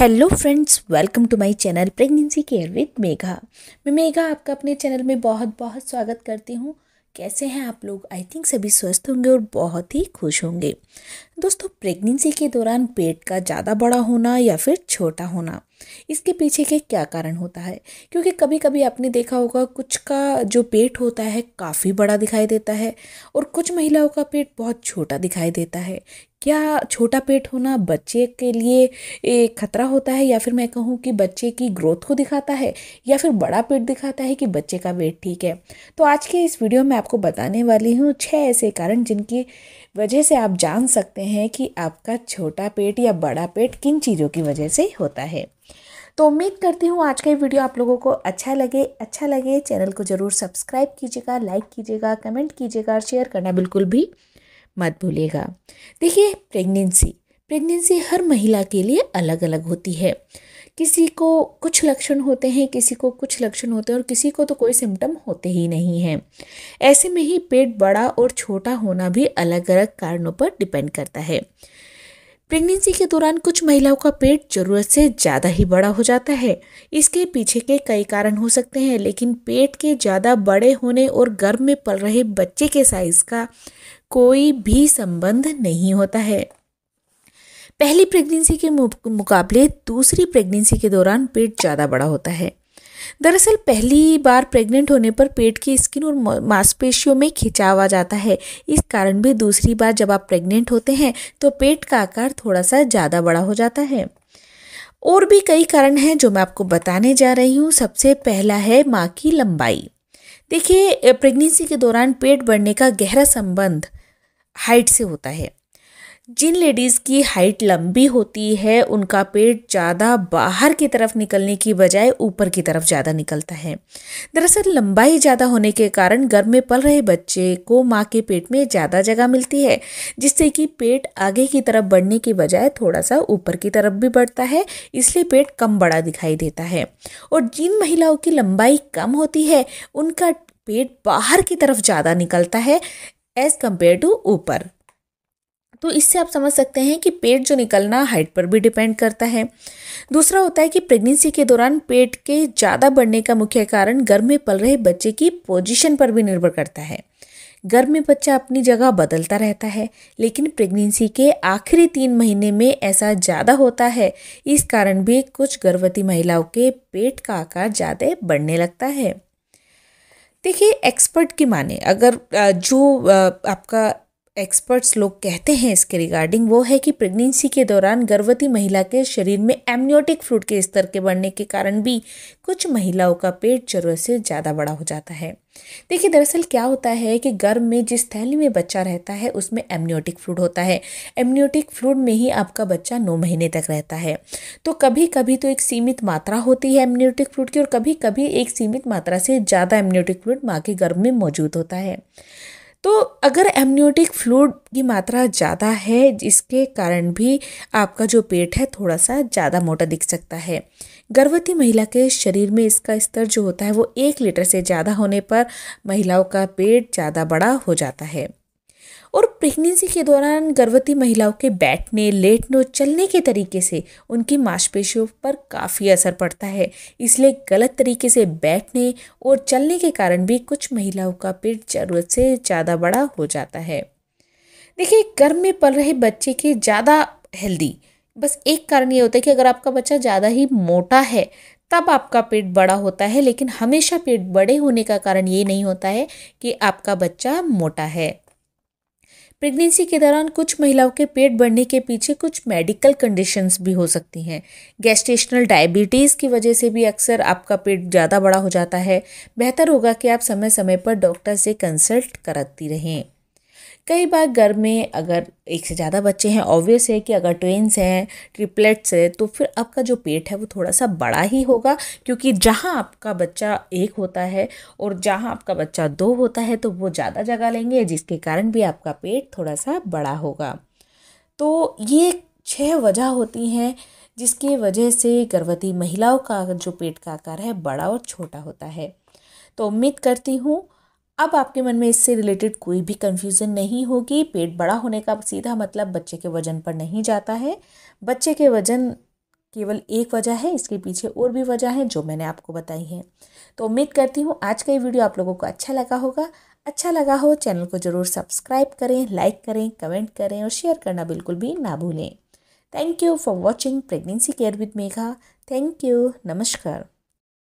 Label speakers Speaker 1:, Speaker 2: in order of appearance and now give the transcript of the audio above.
Speaker 1: hello friends welcome to my channel pregnancy care with Megha मैं मेघा आपका अपने चैनल में बहुत बहुत स्वागत करती हूँ कैसे हैं आप लोग आई थिंक सभी स्वस्थ होंगे और बहुत ही खुश होंगे दोस्तों प्रेगनेंसी के दौरान पेट का ज़्यादा बड़ा होना या फिर छोटा होना इसके पीछे के क्या कारण होता है क्योंकि कभी कभी आपने देखा होगा कुछ का जो पेट होता है काफ़ी बड़ा दिखाई देता है और कुछ महिलाओं का पेट बहुत छोटा दिखाई देता है क्या छोटा पेट होना बच्चे के लिए एक खतरा होता है या फिर मैं कहूँ कि बच्चे की ग्रोथ को दिखाता है या फिर बड़ा पेट दिखाता है कि बच्चे का वेट ठीक है तो आज के इस वीडियो में आपको बताने वाली हूँ छः ऐसे कारण जिनकी वजह से आप जान सकते हैं कि आपका छोटा पेट या बड़ा पेट किन चीज़ों की वजह से होता है तो उम्मीद करती हूँ आज का ये वीडियो आप लोगों को अच्छा लगे अच्छा लगे चैनल को ज़रूर सब्सक्राइब कीजिएगा लाइक कीजिएगा कमेंट कीजिएगा और शेयर करना बिल्कुल भी मत भूलिएगा देखिए प्रेगनेंसी प्रेगनेंसी हर महिला के लिए अलग अलग होती है किसी को कुछ लक्षण होते हैं किसी को कुछ लक्षण होते हैं और किसी को तो कोई सिम्टम होते ही नहीं हैं ऐसे में ही पेट बड़ा और छोटा होना भी अलग अलग कारणों पर डिपेंड करता है प्रेगनेंसी के दौरान कुछ महिलाओं का पेट जरूरत से ज़्यादा ही बड़ा हो जाता है इसके पीछे के कई कारण हो सकते हैं लेकिन पेट के ज़्यादा बड़े होने और गर्भ में पल रहे बच्चे के साइज़ का कोई भी संबंध नहीं होता है पहली प्रेगनेंसी के मुकाबले दूसरी प्रेगनेंसी के दौरान पेट ज़्यादा बड़ा होता है दरअसल पहली बार प्रेग्नेंट होने पर पेट की स्किन और मांसपेशियों में खिंचाव आ जाता है इस कारण भी दूसरी बार जब आप प्रेग्नेंट होते हैं तो पेट का आकार थोड़ा सा ज़्यादा बड़ा हो जाता है और भी कई कारण हैं जो मैं आपको बताने जा रही हूँ सबसे पहला है माँ की लंबाई देखिए प्रेगनेंसी के दौरान पेट बढ़ने का गहरा संबंध हाइट से होता है जिन लेडीज़ की हाइट लंबी होती है उनका पेट ज़्यादा बाहर की तरफ निकलने की बजाय ऊपर की तरफ ज़्यादा निकलता है दरअसल लंबाई ज़्यादा होने के कारण घर में पल रहे बच्चे को माँ के पेट में ज़्यादा जगह मिलती है जिससे कि पेट आगे की तरफ बढ़ने की बजाय थोड़ा सा ऊपर की तरफ भी बढ़ता है इसलिए पेट कम बड़ा दिखाई देता है और जिन महिलाओं की लंबाई कम होती है उनका पेट बाहर की तरफ ज़्यादा निकलता है एज कम्पेयर टू ऊपर तो इससे आप समझ सकते हैं कि पेट जो निकलना हाइट पर भी डिपेंड करता है दूसरा होता है कि प्रेगनेंसी के दौरान पेट के ज़्यादा बढ़ने का मुख्य कारण गर्भ में पल रहे बच्चे की पोजीशन पर भी निर्भर करता है गर्भ में बच्चा अपनी जगह बदलता रहता है लेकिन प्रेगनेंसी के आखिरी तीन महीने में ऐसा ज़्यादा होता है इस कारण भी कुछ गर्भवती महिलाओं के पेट का आकार ज़्यादा बढ़ने लगता है देखिए एक्सपर्ट की माने अगर जो आपका एक्सपर्ट्स लोग कहते हैं इसके रिगार्डिंग वो है कि प्रेगनेंसी के दौरान गर्भवती महिला के शरीर में एमनियोटिक फ्लूड के स्तर के बढ़ने के कारण भी कुछ महिलाओं का पेट जरूरत से ज़्यादा बड़ा हो जाता है देखिए दरअसल क्या होता है कि गर्भ में जिस थैली में बच्चा रहता है उसमें एमनियोटिक फ्लूड होता है एमनियोटिक फ्लूड में ही आपका बच्चा नौ महीने तक रहता है तो कभी कभी तो एक सीमित मात्रा होती है एमनियोटिक फ्लूड की और कभी कभी एक सीमित मात्रा से ज़्यादा एमनियोटिक फ्लूड माँ के गर्भ में मौजूद होता है तो अगर एमनियोटिक फ्लूड की मात्रा ज़्यादा है जिसके कारण भी आपका जो पेट है थोड़ा सा ज़्यादा मोटा दिख सकता है गर्भवती महिला के शरीर में इसका स्तर जो होता है वो एक लीटर से ज़्यादा होने पर महिलाओं का पेट ज़्यादा बड़ा हो जाता है और प्रेगनेंसी के दौरान गर्भवती महिलाओं के बैठने लेटने और चलने के तरीके से उनकी मांसपेशियों पर काफ़ी असर पड़ता है इसलिए गलत तरीके से बैठने और चलने के कारण भी कुछ महिलाओं का पेट ज़रूरत से ज़्यादा बड़ा हो जाता है देखिए गर्भ में पल रहे बच्चे के ज़्यादा हेल्दी बस एक कारण ये होता है कि अगर आपका बच्चा ज़्यादा ही मोटा है तब आपका पेट बड़ा होता है लेकिन हमेशा पेट बड़े होने का कारण ये नहीं होता है कि आपका बच्चा मोटा है प्रेगनेंसी के दौरान कुछ महिलाओं के पेट बढ़ने के पीछे कुछ मेडिकल कंडीशंस भी हो सकती हैं गैस्टेशनल डायबिटीज़ की वजह से भी अक्सर आपका पेट ज़्यादा बड़ा हो जाता है बेहतर होगा कि आप समय समय पर डॉक्टर से कंसल्ट करती रहें कई बार घर में अगर एक से ज़्यादा बच्चे हैं ऑब्वियस है कि अगर ट्वेंस हैं ट्रिपलेट्स है तो फिर आपका जो पेट है वो थोड़ा सा बड़ा ही होगा क्योंकि जहाँ आपका बच्चा एक होता है और जहाँ आपका बच्चा दो होता है तो वो ज़्यादा जगह लेंगे जिसके कारण भी आपका पेट थोड़ा सा बड़ा होगा तो ये छः वजह होती हैं जिसकी वजह से गर्भवती महिलाओं का जो पेट का आकार है बड़ा और छोटा होता है तो उम्मीद करती हूँ अब आपके मन में इससे रिलेटेड कोई भी कन्फ्यूज़न नहीं होगी पेट बड़ा होने का सीधा मतलब बच्चे के वजन पर नहीं जाता है बच्चे के वजन केवल एक वजह है इसके पीछे और भी वजह है जो मैंने आपको बताई है तो उम्मीद करती हूँ आज का ये वीडियो आप लोगों को अच्छा लगा होगा अच्छा लगा हो चैनल को ज़रूर सब्सक्राइब करें लाइक करें कमेंट करें और शेयर करना बिल्कुल भी ना भूलें thank you for watching pregnancy care with Megha thank you नमस्कार